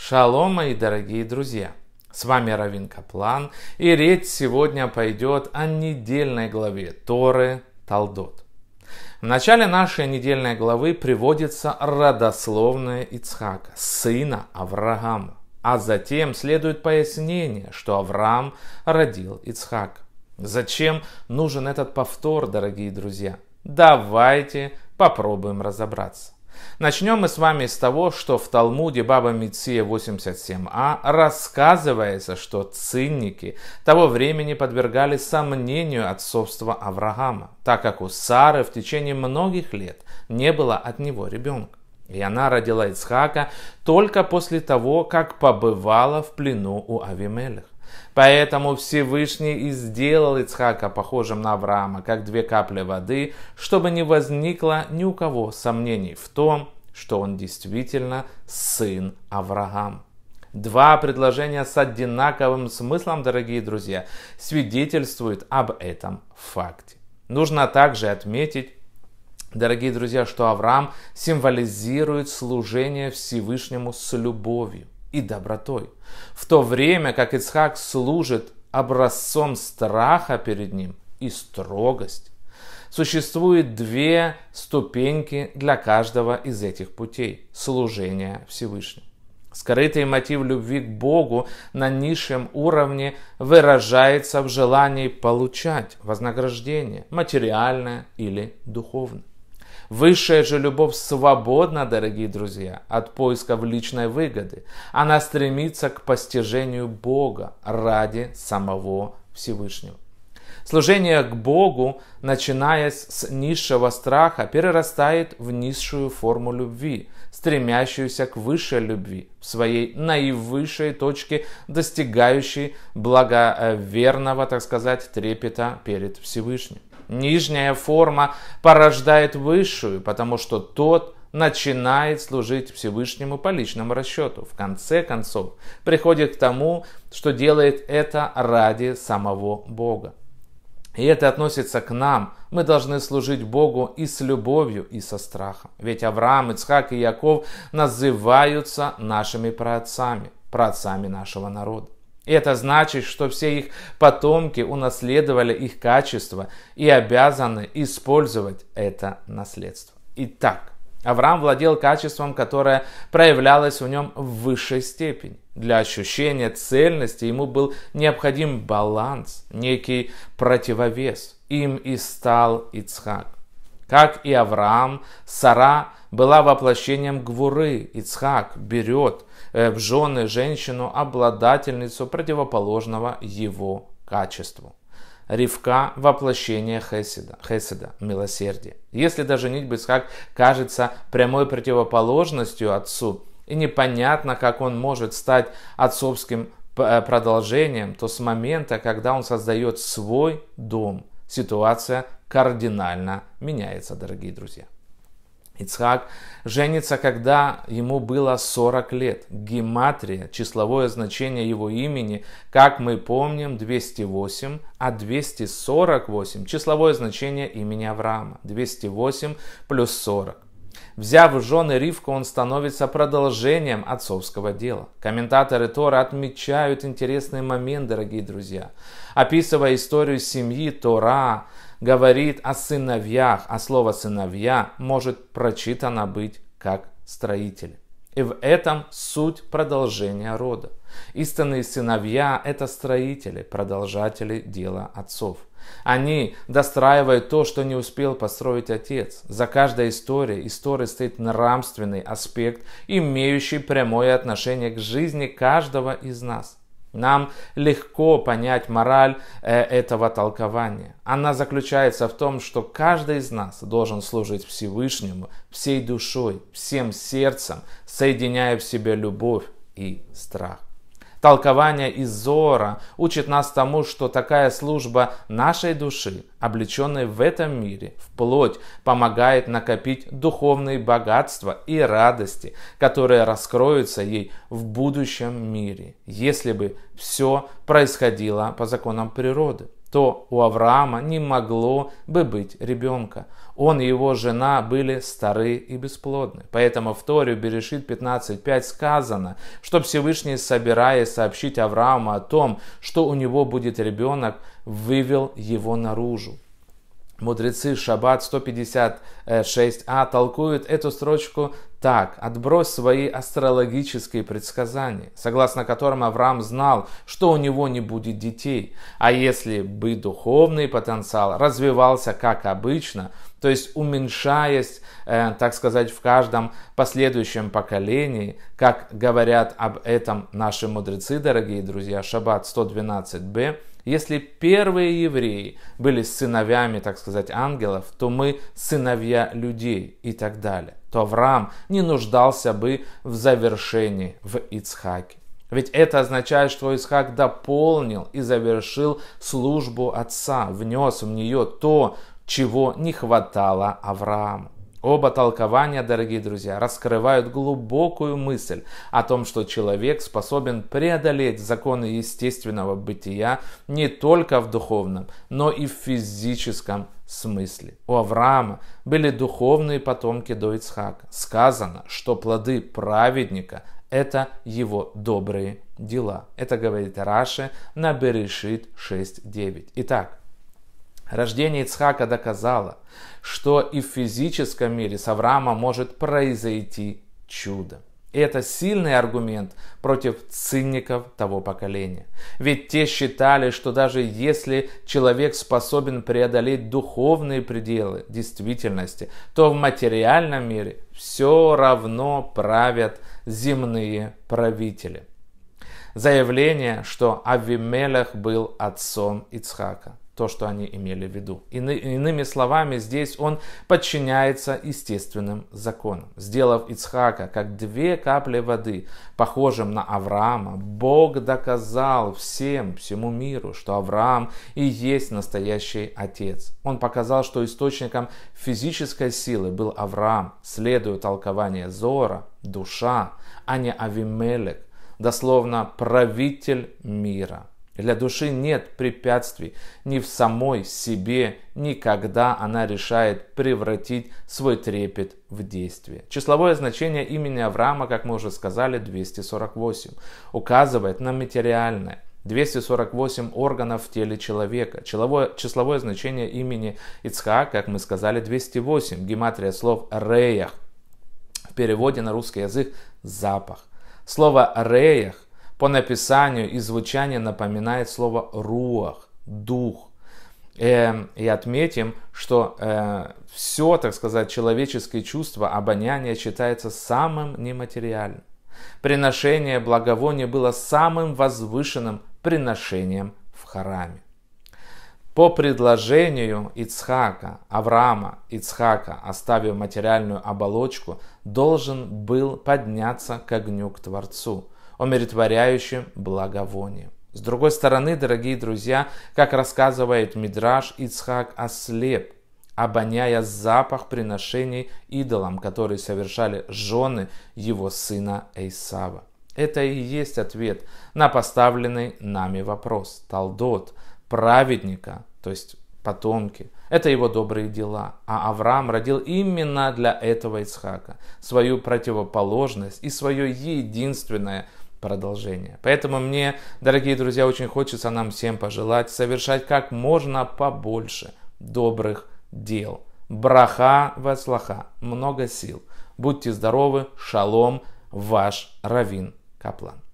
Шалом, мои дорогие друзья! С вами Равин Каплан, и речь сегодня пойдет о недельной главе Торы Талдот. В начале нашей недельной главы приводится родословная Ицхака, сына Авраама. А затем следует пояснение, что Авраам родил Ицхак. Зачем нужен этот повтор, дорогие друзья? Давайте попробуем разобраться. Начнем мы с вами с того, что в Талмуде Баба Митсия 87а рассказывается, что цинники того времени подвергали сомнению отцовства Авраама, так как у Сары в течение многих лет не было от него ребенка. И она родила Ицхака только после того, как побывала в плену у Авимелех. Поэтому Всевышний и сделал Ицхака похожим на Авраама, как две капли воды, чтобы не возникло ни у кого сомнений в том, что он действительно сын Авраама. Два предложения с одинаковым смыслом, дорогие друзья, свидетельствуют об этом факте. Нужно также отметить, дорогие друзья, что Авраам символизирует служение Всевышнему с любовью и добротой, в то время как Ицхак служит образцом страха перед ним и строгость. Существует две ступеньки для каждого из этих путей – служения Всевышнему. Скрытый мотив любви к Богу на низшем уровне выражается в желании получать вознаграждение, материальное или духовное. Высшая же любовь свободна, дорогие друзья, от поисков личной выгоды. Она стремится к постижению Бога ради самого Всевышнего. Служение к Богу, начинаясь с низшего страха, перерастает в низшую форму любви, стремящуюся к высшей любви, в своей наивысшей точке, достигающей благоверного, так сказать, трепета перед Всевышним. Нижняя форма порождает высшую, потому что тот начинает служить Всевышнему по личному расчету. В конце концов, приходит к тому, что делает это ради самого Бога. И это относится к нам. Мы должны служить Богу и с любовью, и со страхом. Ведь Авраам, Ицхак и Яков называются нашими праотцами, праотцами нашего народа. Это значит, что все их потомки унаследовали их качество и обязаны использовать это наследство. Итак, Авраам владел качеством, которое проявлялось в нем в высшей степени. Для ощущения цельности ему был необходим баланс, некий противовес. Им и стал Ицхак. Как и Авраам, Сара была воплощением Гвуры. Ицхак берет э, в жены женщину, обладательницу противоположного его качеству. Ривка – воплощение Хеседа, Хеседа – милосердие. Если даже нитьба Ицхак кажется прямой противоположностью отцу, и непонятно, как он может стать отцовским э, продолжением, то с момента, когда он создает свой дом, ситуация кардинально меняется, дорогие друзья. Ицхак женится, когда ему было 40 лет. Гематрия, числовое значение его имени, как мы помним, 208, а 248 числовое значение имени Авраама. 208 плюс 40. Взяв в жены Ривку, он становится продолжением отцовского дела. Комментаторы Тора отмечают интересный момент, дорогие друзья. Описывая историю семьи, Тора говорит о сыновьях, а слово «сыновья» может прочитано быть как «строитель». И в этом суть продолжения рода. Истинные сыновья – это строители, продолжатели дела отцов. Они достраивают то, что не успел построить отец. За каждой историей истории стоит нравственный аспект, имеющий прямое отношение к жизни каждого из нас. Нам легко понять мораль э, этого толкования. Она заключается в том, что каждый из нас должен служить Всевышнему всей душой, всем сердцем, соединяя в себе любовь и страх. Толкование из Зора учит нас тому, что такая служба нашей души, облеченной в этом мире, вплоть, помогает накопить духовные богатства и радости, которые раскроются ей в будущем мире, если бы все происходило по законам природы то у Авраама не могло бы быть ребенка. Он и его жена были стары и бесплодны. Поэтому в Торе Берешит 15.5 сказано, что Всевышний, собирая сообщить Аврааму о том, что у него будет ребенок, вывел его наружу мудрецы Шаббат 156а толкуют эту строчку так, отбрось свои астрологические предсказания, согласно которым Авраам знал, что у него не будет детей. А если бы духовный потенциал развивался как обычно, то есть уменьшаясь, э, так сказать, в каждом последующем поколении, как говорят об этом наши мудрецы, дорогие друзья, Шаббат 112б, если первые евреи были сыновьями, так сказать, ангелов, то мы сыновья людей и так далее. То Авраам не нуждался бы в завершении в Ицхаке. Ведь это означает, что Исхак дополнил и завершил службу отца, внес в нее то, чего не хватало Аврааму. Оба толкования, дорогие друзья, раскрывают глубокую мысль о том, что человек способен преодолеть законы естественного бытия не только в духовном, но и в физическом смысле. У Авраама были духовные потомки до Ицхака. Сказано, что плоды праведника – это его добрые дела. Это говорит Раши на Берешит 6.9. Итак, Рождение Ицхака доказало, что и в физическом мире с Авраама может произойти чудо. И это сильный аргумент против циников того поколения. Ведь те считали, что даже если человек способен преодолеть духовные пределы действительности, то в материальном мире все равно правят земные правители. Заявление, что Авимелех был отцом Ицхака то, что они имели в виду. иными словами, здесь он подчиняется естественным законам. Сделав Ицхака как две капли воды, похожим на Авраама, Бог доказал всем, всему миру, что Авраам и есть настоящий отец. Он показал, что источником физической силы был Авраам, следуя толкованию Зора, душа, а не Авимелек, дословно правитель мира. Для души нет препятствий ни в самой себе, ни когда она решает превратить свой трепет в действие. Числовое значение имени Авраама, как мы уже сказали, 248, указывает на материальное. 248 органов в теле человека. Человое, числовое значение имени Ицха, как мы сказали, 208. Гематрия слов «реях» в переводе на русский язык «запах». Слово «реях» По написанию и звучанию напоминает слово «руах», «дух». Эм, и отметим, что э, все, так сказать, человеческие чувства обоняния считается самым нематериальным. Приношение благовония было самым возвышенным приношением в храме. По предложению Ицхака, Авраама Ицхака, оставив материальную оболочку, должен был подняться к огню к Творцу – умиротворяющим благовонием. С другой стороны, дорогие друзья, как рассказывает Мидраш, Ицхак ослеп, обоняя запах приношений идолам, которые совершали жены его сына Эйсава. Это и есть ответ на поставленный нами вопрос. Талдот, праведника, то есть потомки. Это его добрые дела. А Авраам родил именно для этого Ицхака, свою противоположность и свое единственное продолжение. Поэтому мне, дорогие друзья, очень хочется нам всем пожелать совершать как можно побольше добрых дел. Браха вацлаха, много сил. Будьте здоровы, шалом, ваш Равин Каплан.